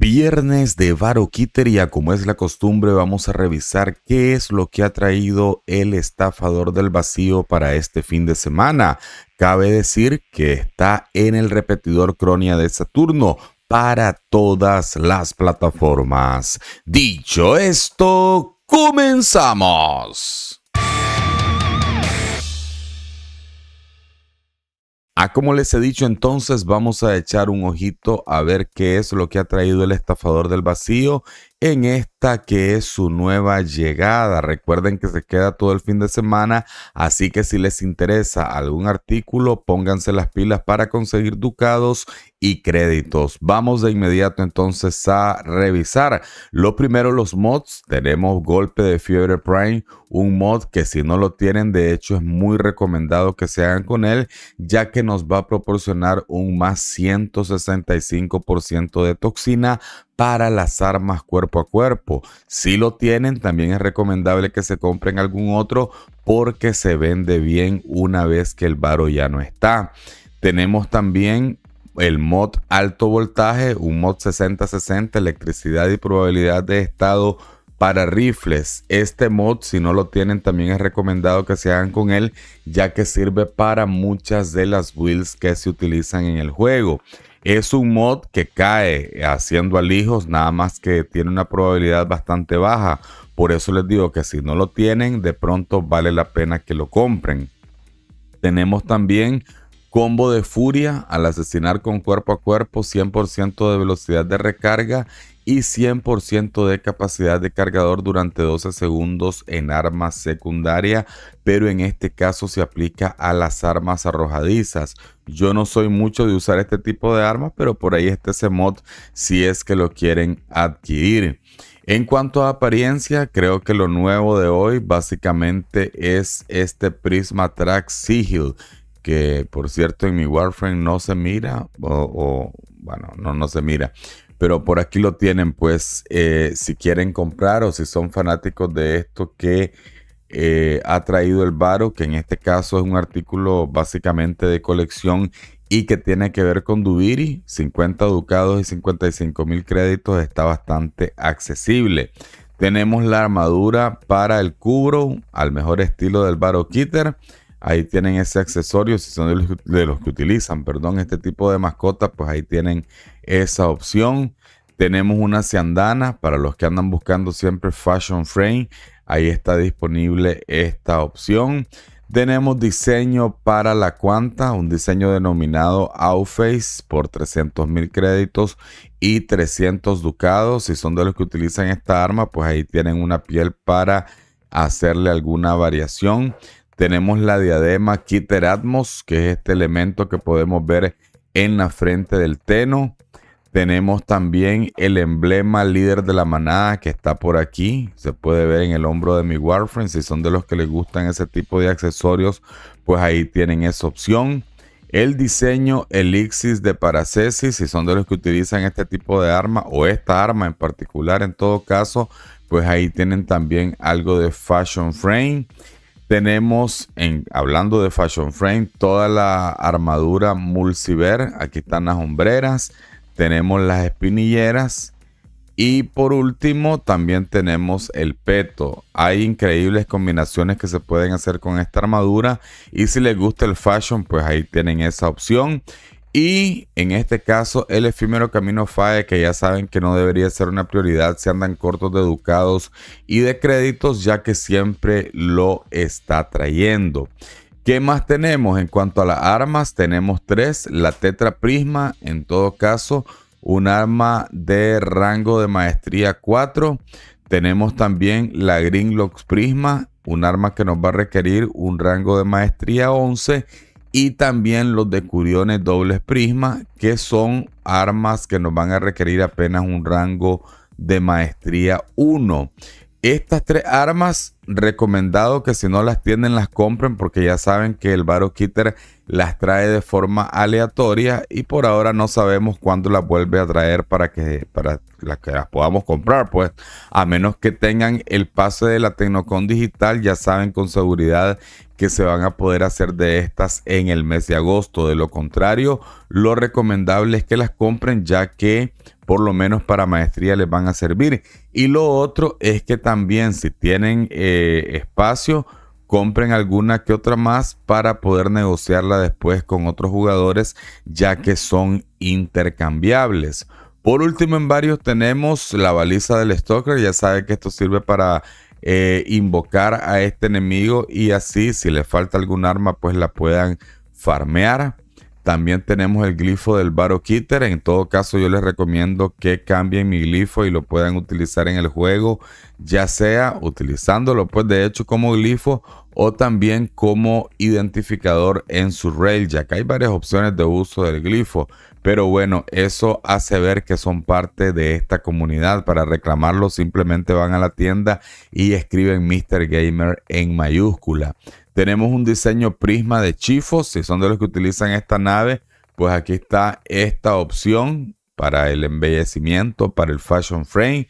Viernes de Varo como es la costumbre, vamos a revisar qué es lo que ha traído el estafador del vacío para este fin de semana. Cabe decir que está en el repetidor Cronia de Saturno para todas las plataformas. Dicho esto, comenzamos. Ah, como les he dicho, entonces vamos a echar un ojito a ver qué es lo que ha traído el estafador del vacío en esta que es su nueva llegada. Recuerden que se queda todo el fin de semana, así que si les interesa algún artículo, pónganse las pilas para conseguir ducados y créditos. Vamos de inmediato entonces a revisar. Lo primero, los mods. Tenemos Golpe de Fiebre Prime, un mod que si no lo tienen, de hecho es muy recomendado que se hagan con él, ya que nos va a proporcionar un más 165% de toxina para las armas cuerpo a cuerpo. Si lo tienen, también es recomendable que se compren algún otro porque se vende bien una vez que el varo ya no está. Tenemos también el mod alto voltaje, un mod 60-60, electricidad y probabilidad de estado para rifles. Este mod, si no lo tienen, también es recomendado que se hagan con él, ya que sirve para muchas de las builds que se utilizan en el juego. Es un mod que cae haciendo alijos, nada más que tiene una probabilidad bastante baja. Por eso les digo que si no lo tienen, de pronto vale la pena que lo compren. Tenemos también combo de furia al asesinar con cuerpo a cuerpo, 100% de velocidad de recarga y 100% de capacidad de cargador durante 12 segundos en arma secundaria, pero en este caso se aplica a las armas arrojadizas. Yo no soy mucho de usar este tipo de armas, pero por ahí este ese mod si es que lo quieren adquirir. En cuanto a apariencia, creo que lo nuevo de hoy básicamente es este Prisma Track Sigil que por cierto en mi Warframe no se mira, o, bueno, no, no se mira, pero por aquí lo tienen, pues eh, si quieren comprar o si son fanáticos de esto que eh, ha traído el Baro que en este caso es un artículo básicamente de colección y que tiene que ver con Dubiri, 50 ducados y 55 mil créditos, está bastante accesible. Tenemos la armadura para el cubro al mejor estilo del Baro Kitter ahí tienen ese accesorio, si son de los, que utilizan, perdón, este tipo de mascotas, pues ahí tienen esa opción. Tenemos una ciandana para los que andan buscando siempre fashion frame, ahí está disponible esta opción. Tenemos diseño para la cuanta, un diseño denominado Outface por 300 mil créditos y 300 ducados. Si son de los que utilizan esta arma, pues ahí tienen una piel para hacerle alguna variación. Tenemos la diadema Kitter Atmos, que es este elemento que podemos ver en la frente del Teno. Tenemos también el emblema líder de la manada que está por aquí. Se puede ver en el hombro de mi Warframe. Si son de los que les gustan ese tipo de accesorios, pues ahí tienen esa opción. El diseño Elixis de Paracesis, si son de los que utilizan este tipo de arma o esta arma en particular, en todo caso, pues ahí tienen también algo de Fashion Frame. Tenemos, en, hablando de Fashion Frame, toda la armadura multiver. Aquí están las hombreras. Tenemos las espinilleras. Y por último, también tenemos el peto. Hay increíbles combinaciones que se pueden hacer con esta armadura. Y si les gusta el fashion, pues ahí tienen esa opción. Y en este caso, el efímero camino FAE, que ya saben que no debería ser una prioridad si andan cortos de educados y de créditos, ya que siempre lo está trayendo. ¿Qué más tenemos? En cuanto a las armas, tenemos tres. La Tetra Prisma, en todo caso, un arma de rango de maestría 4. Tenemos también la locks Prisma, un arma que nos va a requerir un rango de maestría 11 y también los de dobles prisma, que son armas que nos van a requerir apenas un rango de maestría 1. Estas tres armas, recomendado que si no las tienen, las compren porque ya saben que el Baro Kitter las trae de forma aleatoria y por ahora no sabemos cuándo las vuelve a traer para que, para las que las podamos comprar. Pues a menos que tengan el pase de la Tecnocon digital, ya saben con seguridad que se van a poder hacer de estas en el mes de agosto. De lo contrario, lo recomendable es que las compren ya que por lo menos para maestría les van a servir. Y lo otro es que también si tienen eh, espacio, compren alguna que otra más para poder negociarla después con otros jugadores ya que son intercambiables. Por último, en varios tenemos la baliza del Stalker. Ya sabe que esto sirve para eh, invocar a este enemigo y así si le falta algún arma pues la puedan farmear. También tenemos el glifo del Baro Kitter. En todo caso, yo les recomiendo que cambien mi glifo y lo puedan utilizar en el juego, ya sea utilizándolo, pues de hecho, como glifo o también como identificador en su que Hay varias opciones de uso del glifo, pero bueno, eso hace ver que son parte de esta comunidad. Para reclamarlo simplemente van a la tienda y escriben Mr. Gamer en mayúscula. Tenemos un diseño prisma de chifos. Si son de los que utilizan esta nave, pues aquí está esta opción para el embellecimiento, para el fashion frame.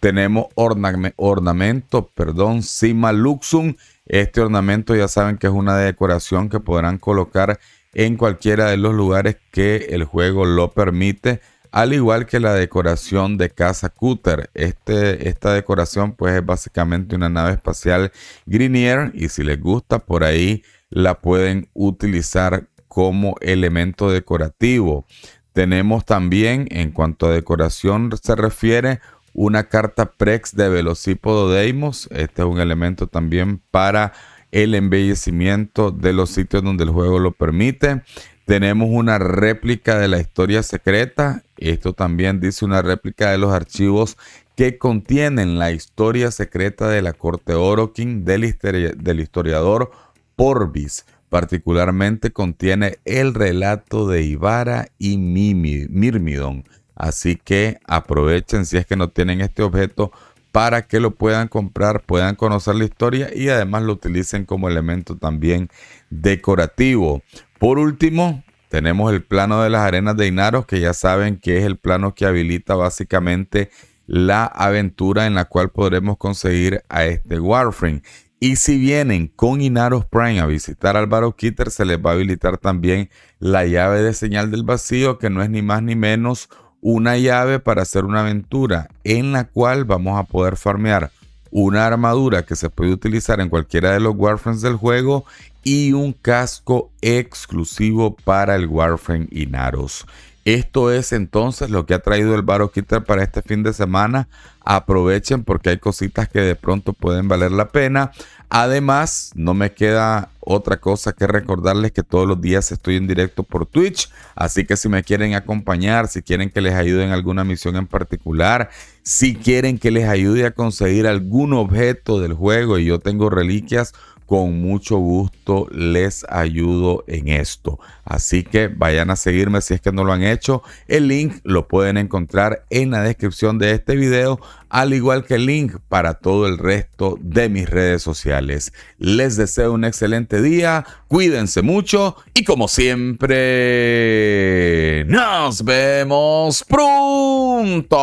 Tenemos ornamento, perdón, Sima Luxum. Este ornamento ya saben que es una decoración que podrán colocar en cualquiera de los lugares que el juego lo permite al igual que la decoración de Casa Cutter. Este, esta decoración pues es básicamente una nave espacial Grinier y si les gusta por ahí la pueden utilizar como elemento decorativo. Tenemos también en cuanto a decoración se refiere una carta Prex de Velocípodo Deimos. Este es un elemento también para el embellecimiento de los sitios donde el juego lo permite. Tenemos una réplica de la historia secreta. Esto también dice una réplica de los archivos que contienen la historia secreta de la corte Orokin del, del historiador Porvis. Particularmente contiene el relato de Ibarra y Mimi Mirmidon. Así que aprovechen si es que no tienen este objeto para que lo puedan comprar, puedan conocer la historia y además lo utilicen como elemento también decorativo. Por último, tenemos el plano de las arenas de Inaros, que ya saben que es el plano que habilita básicamente la aventura en la cual podremos conseguir a este Warframe. Y si vienen con Inaros Prime a visitar Álvaro Kitter, se les va a habilitar también la llave de señal del vacío, que no es ni más ni menos una llave para hacer una aventura en la cual vamos a poder farmear una armadura que se puede utilizar en cualquiera de los warframes del juego y un casco exclusivo para el warframe Inaros. Esto es entonces lo que ha traído el baroquita para este fin de semana. Aprovechen porque hay cositas que de pronto pueden valer la pena. Además, no me queda otra cosa que recordarles que todos los días estoy en directo por Twitch, así que si me quieren acompañar, si quieren que les ayude en alguna misión en particular, si quieren que les ayude a conseguir algún objeto del juego y yo tengo reliquias, con mucho gusto les ayudo en esto. Así que vayan a seguirme si es que no lo han hecho. El link lo pueden encontrar en la descripción de este video, al igual que el link para todo el resto de mis redes sociales. Les deseo un excelente día, cuídense mucho y como siempre, nos vemos pronto.